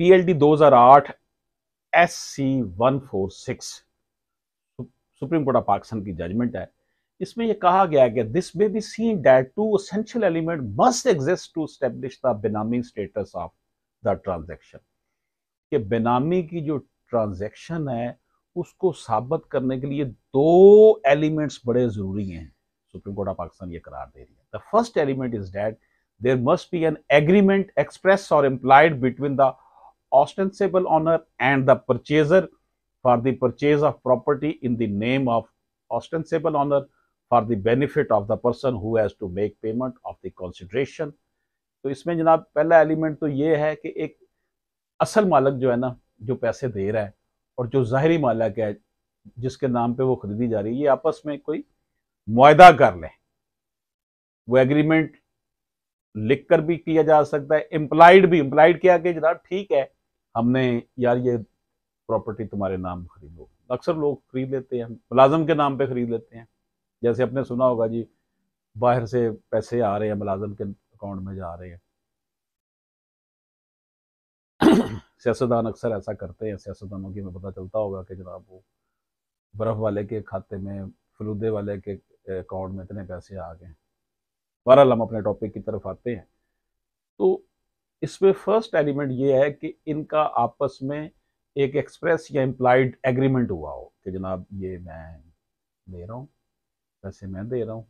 PLD 2008 SC 146 Supreme Court of Pakistan की judgement है इसमें यह कहा गया है कि this may be seen that two essential element must exist to establish the benami status of the transaction कि बेनामी की जो ट्रांजेक्शन है उसको साबित करने के लिए दो एलिमेंट्स बड़े ज़रूरी हैं सुप्रीम कोर्ट ऑफ पाकिस्तान ये करार दे रही है the first element is that there must be an agreement express और implied between the ostensible honor and the purchaser for the purchase of property in the name of ostensible honor for the benefit of the person who has to make payment of the consideration तो इसमें जनाब पहला element तो ये है कि एक असल मालक जो है ना जो पैसे दे रहा है और जो ज़ाहरी मालक है जिसके नाम पे वो खरीदी जा रही है ये आपस में कोई माहा कर लें वो एग्रीमेंट लिख कर भी किया जा सकता है इम्प्लाइड भी इम्प्लाइड किया कि जनाब ठीक है हमने यार ये प्रॉपर्टी तुम्हारे नाम खरीदो अक्सर लोग खरीद लेते हैं मुलाजम के नाम पे खरीद लेते हैं जैसे आपने सुना होगा जी बाहर से पैसे आ रहे हैं मुलाजम के अकाउंट में जा रहे हैं सियासतदान अक्सर ऐसा करते हैं सियासतदानों की हमें पता चलता होगा कि जनाब वो बर्फ़ वाले के खाते में फलूदे वाले के अकाउंट में इतने पैसे आ गए बहरहाल हम अपने टॉपिक की तरफ आते हैं तो इसमें फर्स्ट एलिमेंट ये है कि इनका आपस में एक एक्सप्रेस या इम्प्लाइड एग्रीमेंट हुआ हो कि जनाब ये मैं दे रहा हूँ पैसे मैं दे रहा हूँ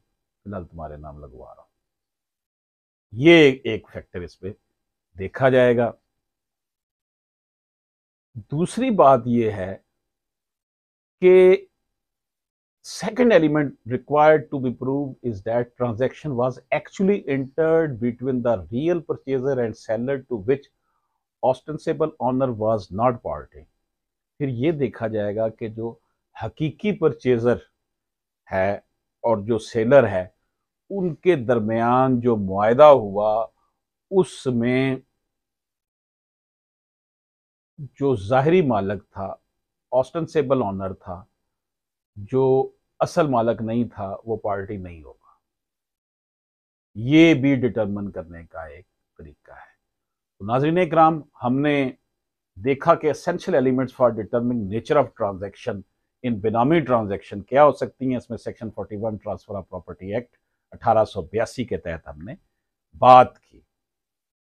फिलहाल तुम्हारे नाम लगवा रहा हूँ ये एक फैक्टर इस पर देखा जाएगा दूसरी बात यह है कि second element required to be proved is that transaction was actually entered between the real purchaser and seller to which ostensible owner was not party फिर ये देखा जाएगा कि जो हकीकी परचेज़र है और जो सेलर है उनके दरमियान जो माहा हुआ उसमें जो ज़ाहरी मालक था ऑस्टनसेबल ऑनर था जो असल मालक नहीं था वो पार्टी नहीं होगा ये भी डिटरमिन करने का एक तरीका है तो नाजरीन कराम हमने देखा कि essential elements for determining nature of transaction in benami transaction क्या हो सकती हैं इसमें section 41 transfer of property act अठारह के तहत हमने बात की